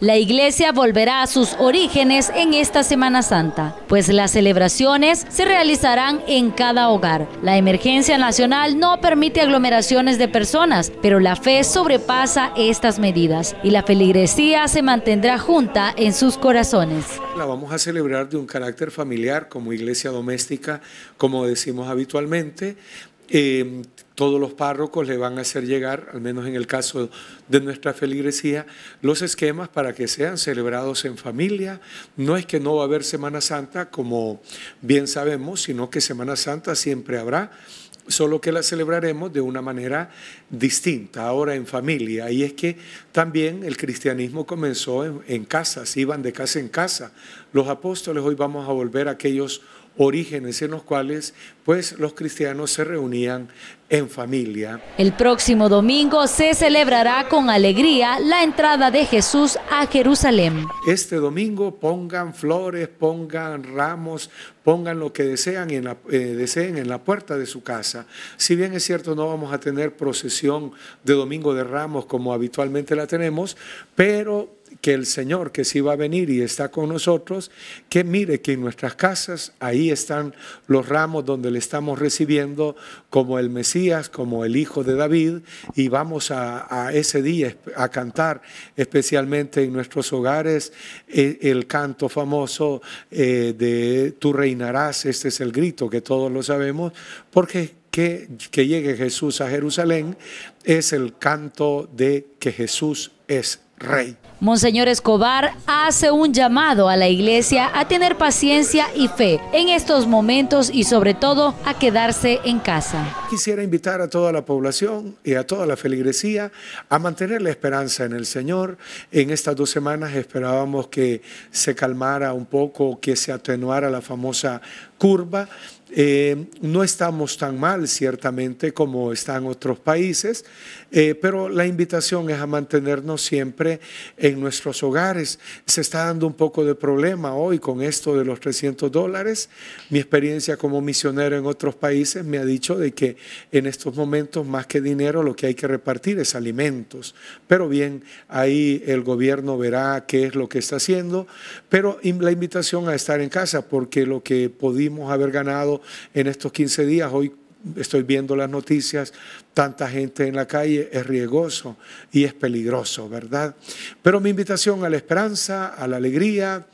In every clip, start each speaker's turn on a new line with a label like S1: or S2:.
S1: La iglesia volverá a sus orígenes en esta Semana Santa, pues las celebraciones se realizarán en cada hogar. La emergencia nacional no permite aglomeraciones de personas, pero la fe sobrepasa estas medidas y la feligresía se mantendrá junta en sus corazones.
S2: La vamos a celebrar de un carácter familiar como iglesia doméstica, como decimos habitualmente, Em, todos los párrocos le van a hacer llegar, al menos en el caso de nuestra feligresía, los esquemas para que sean celebrados en familia. No es que no va a haber Semana Santa, como bien sabemos, sino que Semana Santa siempre habrá solo que la celebraremos de una manera distinta, ahora en familia. Y es que también el cristianismo comenzó en, en casas, iban de casa en casa. Los apóstoles hoy vamos a volver a aquellos orígenes en los cuales pues los cristianos se reunían en familia.
S1: El próximo domingo se celebrará con alegría la entrada de Jesús a Jerusalén.
S2: Este domingo pongan flores, pongan ramos, pongan lo que eh, deseen en la puerta de su casa. Si bien es cierto no vamos a tener procesión de domingo de ramos como habitualmente la tenemos, pero que el Señor que sí va a venir y está con nosotros, que mire que en nuestras casas ahí están los ramos donde le estamos recibiendo como el Mesías, como el Hijo de David, y vamos a, ese día a cantar especialmente en nuestros hogares e, el, canto famoso eh, de Tú reinarás, este es el grito que todos lo sabemos, porque que, que llegue Jesús a Jerusalén es el canto de que Jesús es Rey.
S1: Monseñor Escobar hace un llamado a la iglesia a tener paciencia y fe en estos momentos y sobre todo a quedarse en casa.
S2: Quisiera invitar a toda la población y a toda la feligresía a mantener la esperanza en el Señor. En estas dos semanas esperábamos que se calmara un poco, que se atenuara la famosa curva. Eh, no estamos tan mal, ciertamente, como están otros países, eh, pero la invitación es a mantenernos siempre en nuestros hogares. Se está dando un poco de problema hoy con esto de los 300 dólares. Mi experiencia como misionero en otros países me ha dicho de que en estos momentos, más que dinero, lo que hay que repartir es alimentos. Pero bien, ahí el gobierno verá qué es lo que está haciendo, pero la invitación a estar en casa, porque lo que podía haber ganado en estos 15 días. Hoy estoy viendo las noticias, tanta gente en la calle, es riesgoso y es peligroso, ¿verdad? Pero mi invitación a la esperanza, a la alegría,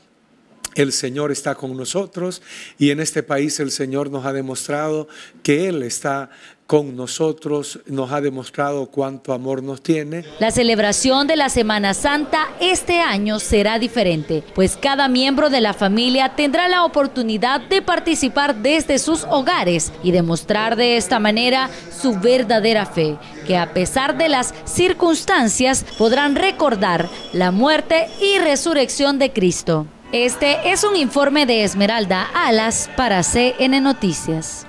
S2: el Señor está con nosotros y en este país el Señor nos ha demostrado que Él está con nosotros, nos ha demostrado cuánto amor nos tiene.
S1: La celebración de la Semana Santa este año será diferente, pues cada miembro de la familia tendrá la oportunidad de participar desde sus hogares y demostrar de esta manera su verdadera fe, que a pesar de las circunstancias podrán recordar la muerte y resurrección de Cristo. Este es un informe de Esmeralda Alas para CN Noticias.